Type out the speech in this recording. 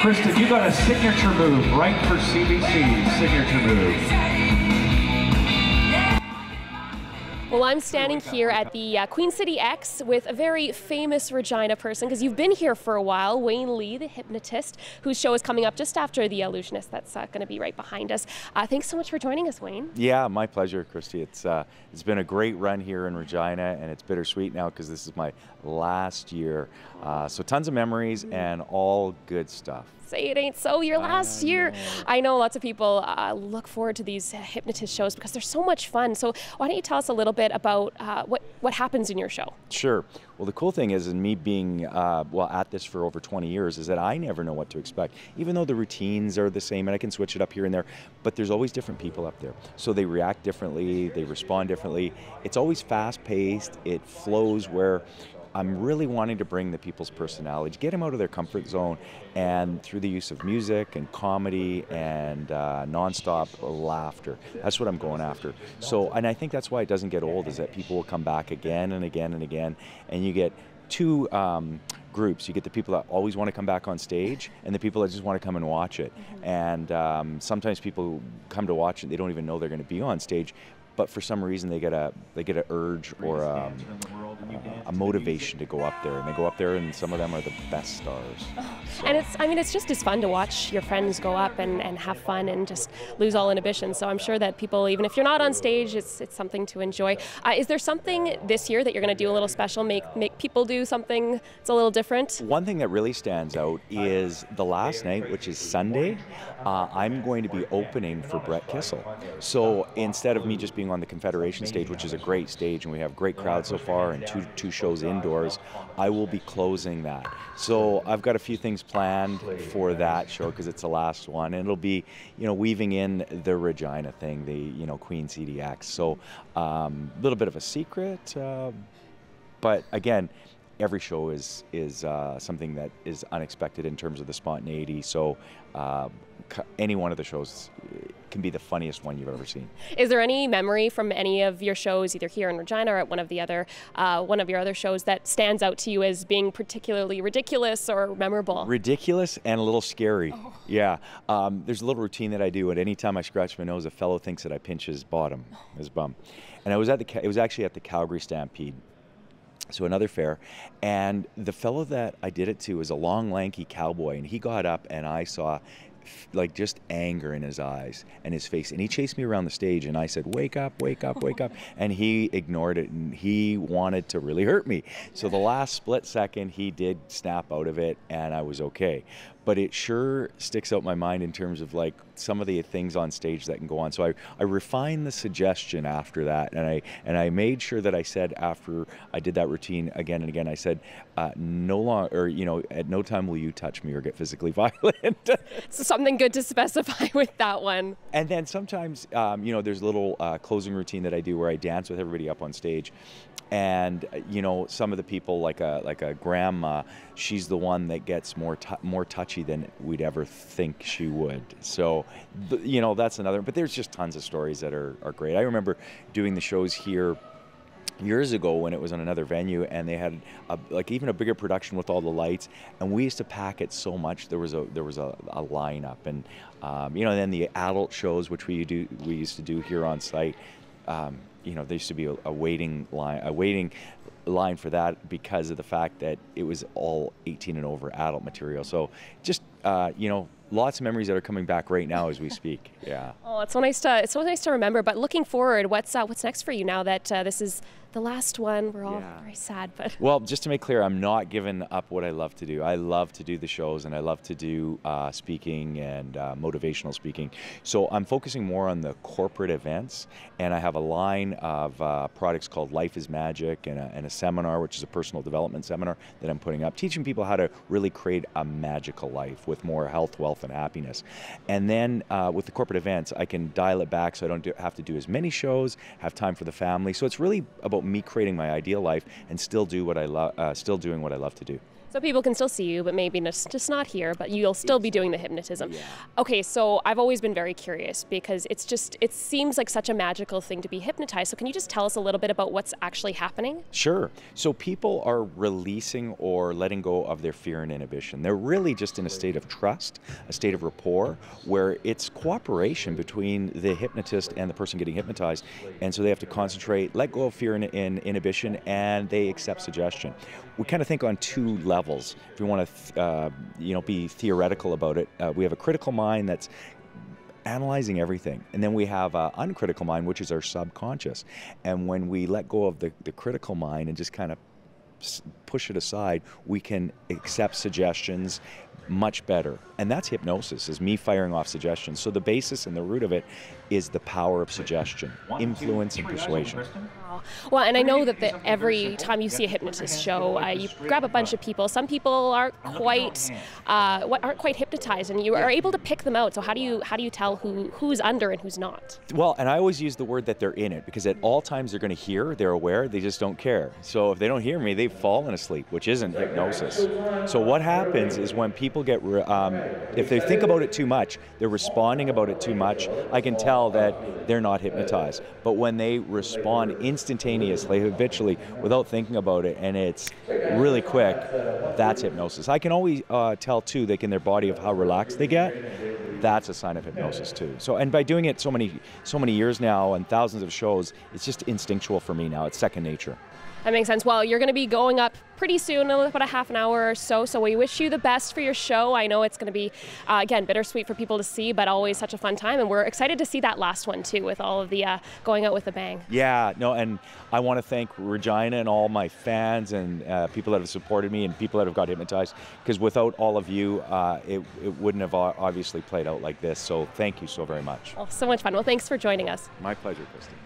Kristen, you got a signature move right for CBC, signature move. I'm standing here at the uh, Queen City X with a very famous Regina person because you've been here for a while, Wayne Lee, the hypnotist, whose show is coming up just after The Illusionist. That's uh, going to be right behind us. Uh, thanks so much for joining us, Wayne. Yeah, my pleasure, Christy. It's uh, it's been a great run here in Regina, and it's bittersweet now because this is my last year. Uh, so tons of memories mm -hmm. and all good stuff say it ain't so your last I year. Know. I know lots of people uh, look forward to these hypnotist shows because they're so much fun. So why don't you tell us a little bit about uh, what what happens in your show? Sure. Well, the cool thing is, in me being uh, well at this for over 20 years, is that I never know what to expect. Even though the routines are the same, and I can switch it up here and there, but there's always different people up there, so they react differently, they respond differently. It's always fast-paced. It flows where I'm really wanting to bring the people's personality, get them out of their comfort zone, and through the use of music and comedy and uh, nonstop laughter. That's what I'm going after. So, and I think that's why it doesn't get old, is that people will come back again and again and again, and you get two um, groups. You get the people that always want to come back on stage, and the people that just want to come and watch it. Mm-hmm. And um, sometimes people come to watch it, they don't even know they're going to be on stage, but for some reason they get a they get an urge or. Um, uh, a motivation to go up there, and they go up there, and some of them are the best stars. Oh, so. And it's, I mean, it's just as fun to watch your friends go up and, and have fun and just lose all inhibitions. So I'm sure that people, even if you're not on stage, it's it's something to enjoy. Uh, is there something this year that you're going to do a little special? Make make people do something that's a little different. One thing that really stands out is the last night, which is Sunday. Uh, I'm going to be opening for Brett Kissel. So instead of me just being on the Confederation stage, which is a great stage, and we have great crowds so far, and two two, two shows indoors, I will be closing that. So I've got a few things planned for that show because it's the last one. And it'll be, you know, weaving in the Regina thing, the, you know, Queen CDX. So a um, little bit of a secret. Uh, but again, every show is is uh, something that is unexpected in terms of the spontaneity. So uh, any one of the shows uh, can be the funniest one you've ever seen. Is there any memory from any of your shows, either here in Regina or at one of the other uh, one of your other shows, that stands out to you as being particularly ridiculous or memorable? Ridiculous and a little scary. Oh. Yeah, um, there's a little routine that I do. At any time I scratch my nose, a fellow thinks that I pinch his bottom, oh. his bum. And I was at the it was actually at the Calgary Stampede so another fair and the fellow that i did it to was a long lanky cowboy and he got up and i saw like just anger in his eyes and his face. And he chased me around the stage and I said, Wake up, wake up, wake up. And he ignored it and he wanted to really hurt me. So the last split second, he did snap out of it and I was okay. But it sure sticks out my mind in terms of like some of the things on stage that can go on. So I, I refined the suggestion after that and I and I made sure that I said after I did that routine again and again, I said, uh, no long or you know, at no time will you touch me or get physically violent. so something good to specify with that one. And then sometimes, um, you know, there's a little uh, closing routine that I do where I dance with everybody up on stage. And uh, you know some of the people, like a like a grandma, she's the one that gets more more touchy than we'd ever think she would. So, you know that's another. But there's just tons of stories that are, are great. I remember doing the shows here years ago when it was on another venue and they had a, like even a bigger production with all the lights and we used to pack it so much there was a there was a, a lineup and um, you know and then the adult shows which we do we used to do here on site um, you know there used to be a, a waiting line a waiting line for that because of the fact that it was all 18 and over adult material so just uh, you know lots of memories that are coming back right now as we speak. Yeah. oh, it's so nice to it's so nice to remember. But looking forward, what's uh, what's next for you now that uh, this is the last one? We're all yeah. very sad, but well, just to make clear, I'm not giving up what I love to do. I love to do the shows, and I love to do uh, speaking and uh, motivational speaking. So I'm focusing more on the corporate events, and I have a line of uh, products called Life Is Magic and a, and a seminar, which is a personal development seminar that I'm putting up, teaching people how to really create a magical life with more health, wealth health and happiness. And then uh, with the corporate events, I can dial it back so I don't do, have to do as many shows, have time for the family. So it's really about me creating my ideal life and still do what I love, uh, still doing what I love to do. So people can still see you, but maybe just not here, but you'll still be doing the hypnotism. Yeah. Okay, so I've always been very curious because it's just, it seems like such a magical thing to be hypnotized. So can you just tell us a little bit about what's actually happening? Sure. So people are releasing or letting go of their fear and inhibition. They're really just in a state of trust, a state of rapport, where it's cooperation between the hypnotist and the person getting hypnotized. And so they have to concentrate, let go of fear and, and inhibition, and they accept suggestion. We kind of think on two levels levels. If you want to, uh, you know, be theoretical about it, uh, we have a critical mind that's analyzing everything. And then we have an uncritical mind, which is our subconscious. And when we let go of the, the critical mind and just kind of push it aside, we can accept suggestions much better. And that's hypnosis, is me firing off suggestions. So the basis and the root of it is the power of suggestion, One, influence, two, and persuasion. Well, and I know that the, every time you see a hypnotist show, uh, you grab a bunch of people. Some people aren't quite uh, aren't quite hypnotized, and you are able to pick them out. So how do you how do you tell who who's under and who's not? Well, and I always use the word that they're in it because at all times they're going to hear, they're aware, they just don't care. So if they don't hear me, they they've fallen asleep, which isn't hypnosis. So what happens is when people get, um, if they think about it too much, they're responding about it too much, I can tell that they're not hypnotized. But when they respond instantaneously, habitually, without thinking about it, and it's really quick, that's hypnosis. I can always uh, tell too, like in their body of how relaxed they get, that's a sign of hypnosis too. So, and by doing it so many, so many years now and thousands of shows, it's just instinctual for me now. It's second nature. That makes sense. Well, you're going to be going up pretty soon, about a half an hour or so. So we wish you the best for your show. I know it's going to be, uh, again, bittersweet for people to see, but always such a fun time. And we're excited to see that last one too, with all of the uh, going out with a bang. Yeah, no, and I want to thank Regina and all my fans and uh, people that have supported me and people that have got hypnotized. Because without all of you, uh, it, it wouldn't have obviously played out like this. So thank you so very much. Oh, so much fun. Well, thanks for joining us. My pleasure, Kristen.